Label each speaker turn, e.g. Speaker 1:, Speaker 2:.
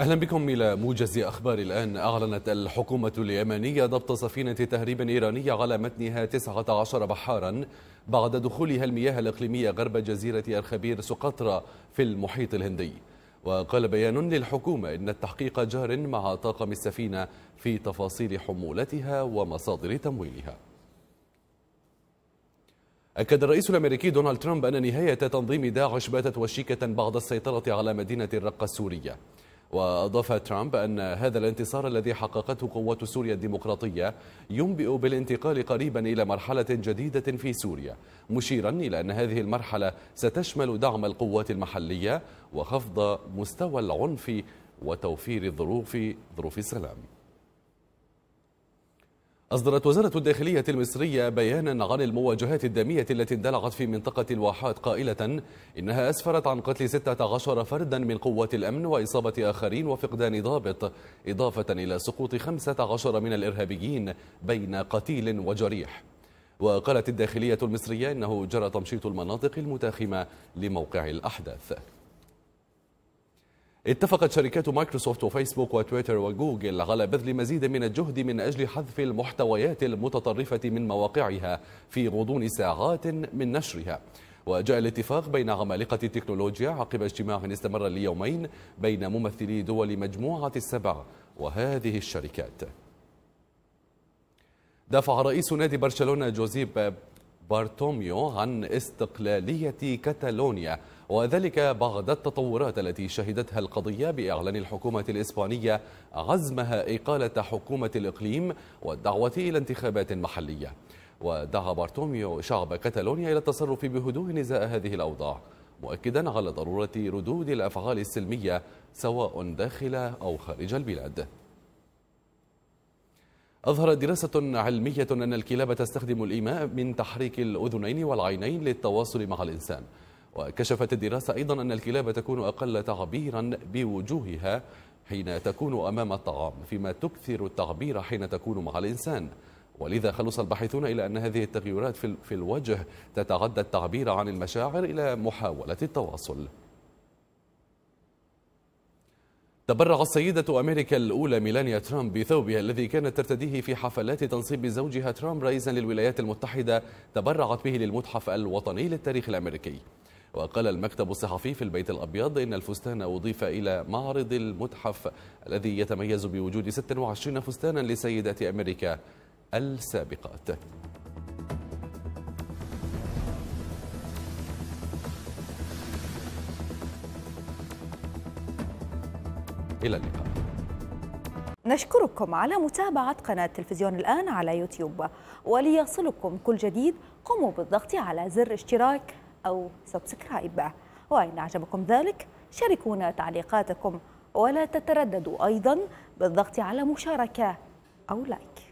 Speaker 1: أهلا بكم إلى موجز أخبار الآن أعلنت الحكومة اليمنية ضبط سفينة تهريب إيرانية على متنها 19 بحارا بعد دخولها المياه الإقليمية غرب جزيرة أرخبير سقطرى في المحيط الهندي وقال بيان للحكومة إن التحقيق جار مع طاقم السفينة في تفاصيل حمولتها ومصادر تمويلها أكد الرئيس الأمريكي دونالد ترامب أن نهاية تنظيم داعش باتت وشيكة بعد السيطرة على مدينة الرقة السورية وأضاف ترامب أن هذا الانتصار الذي حققته قوات سوريا الديمقراطية ينبئ بالانتقال قريبا إلى مرحلة جديدة في سوريا مشيرا إلى أن هذه المرحلة ستشمل دعم القوات المحلية وخفض مستوى العنف وتوفير الظروف ظروف السلام أصدرت وزارة الداخلية المصرية بيانا عن المواجهات الدامية التي اندلعت في منطقة الواحات قائلة إنها أسفرت عن قتل 16 فردا من قوات الأمن وإصابة آخرين وفقدان ضابط إضافة إلى سقوط 15 من الإرهابيين بين قتيل وجريح وقالت الداخلية المصرية إنه جرى تمشيط المناطق المتاخمة لموقع الأحداث اتفقت شركات مايكروسوفت وفيسبوك وتويتر وجوجل على بذل مزيد من الجهد من أجل حذف المحتويات المتطرفة من مواقعها في غضون ساعات من نشرها وجاء الاتفاق بين عمالقة التكنولوجيا عقب اجتماع استمر ليومين بين ممثلي دول مجموعة السبع وهذه الشركات دافع رئيس نادي برشلونة جوزيب بارتوميو عن استقلالية كاتالونيا وذلك بعد التطورات التي شهدتها القضية بإعلان الحكومة الإسبانية عزمها إقالة حكومة الإقليم والدعوة إلى انتخابات محلية ودعا بارتوميو شعب كاتالونيا إلى التصرف بهدوء نزاع هذه الأوضاع مؤكدا على ضرورة ردود الأفعال السلمية سواء داخل أو خارج البلاد أظهرت دراسة علمية أن الكلاب تستخدم الإيماء من تحريك الأذنين والعينين للتواصل مع الإنسان وكشفت الدراسة أيضا أن الكلاب تكون أقل تعبيرا بوجوهها حين تكون أمام الطعام فيما تكثر التعبير حين تكون مع الإنسان ولذا خلص الباحثون إلى أن هذه التغيرات في الوجه تتعدى التعبير عن المشاعر إلى محاولة التواصل تبرعت السيدة أمريكا الأولى ميلانيا ترامب بثوبها الذي كانت ترتديه في حفلات تنصيب زوجها ترامب رئيسا للولايات المتحدة تبرعت به للمتحف الوطني للتاريخ الأمريكي وقال المكتب الصحفي في البيت الأبيض إن الفستان أضيف إلى معرض المتحف الذي يتميز بوجود 26 فستانا لسيدات أمريكا السابقات إلى اللقاء
Speaker 2: نشكركم على متابعة قناة تلفزيون الآن على يوتيوب وليصلكم كل جديد قموا بالضغط على زر اشتراك أو سبسكرايب وإن أعجبكم ذلك شاركونا تعليقاتكم ولا تترددوا أيضا بالضغط على مشاركة أو لايك